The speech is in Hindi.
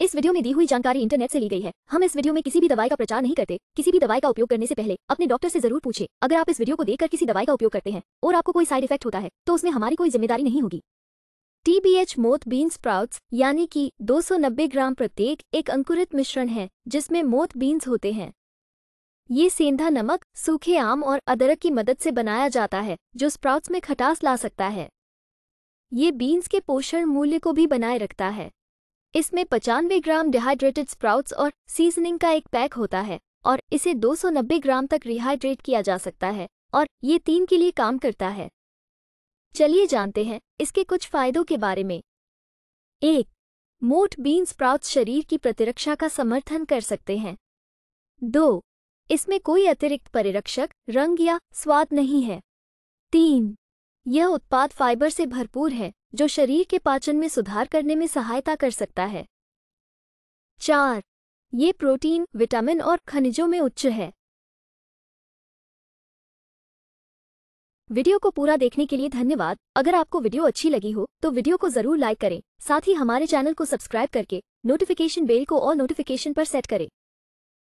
इस वीडियो में दी हुई जानकारी इंटरनेट से ली गई है हम इस वीडियो में किसी भी दवाई का प्रचार नहीं करते किसी भी दवाई का उपयोग करने से पहले अपने डॉक्टर से जरूर पूछे अगर आप इस वीडियो को देखकर किसी दवाई का उपयोग करते हैं और आपको कोई साइड इफेक्ट होता है तो उसमें हमारी कोई जिम्मेदारी नहीं होगी टीबीएच मोथ बीन स्प्राउट्स यानी कि 290 ग्राम प्रत्येक एक अंकुरित मिश्रण है जिसमें मोथ बीन्स होते हैं ये सेंधा नमक सूखे आम और अदरक की मदद से बनाया जाता है जो स्प्राउट्स में खटास ला सकता है ये बीन्स के पोषण मूल्य को भी बनाए रखता है इसमें पचानवे ग्राम डिहाइड्रेटेड स्प्राउट्स और सीजनिंग का एक पैक होता है और इसे 290 ग्राम तक रिहाइड्रेट किया जा सकता है और ये तीन के लिए काम करता है चलिए जानते हैं इसके कुछ फायदों के बारे में एक मोट बीन स्प्राउट्स शरीर की प्रतिरक्षा का समर्थन कर सकते हैं दो इसमें कोई अतिरिक्त परिरक्षक रंग या स्वाद नहीं है तीन यह उत्पाद फाइबर से भरपूर है जो शरीर के पाचन में सुधार करने में सहायता कर सकता है चार ये प्रोटीन विटामिन और खनिजों में उच्च है वीडियो को पूरा देखने के लिए धन्यवाद अगर आपको वीडियो अच्छी लगी हो तो वीडियो को जरूर लाइक करें साथ ही हमारे चैनल को सब्सक्राइब करके नोटिफिकेशन बेल को और नोटिफिकेशन पर सेट करें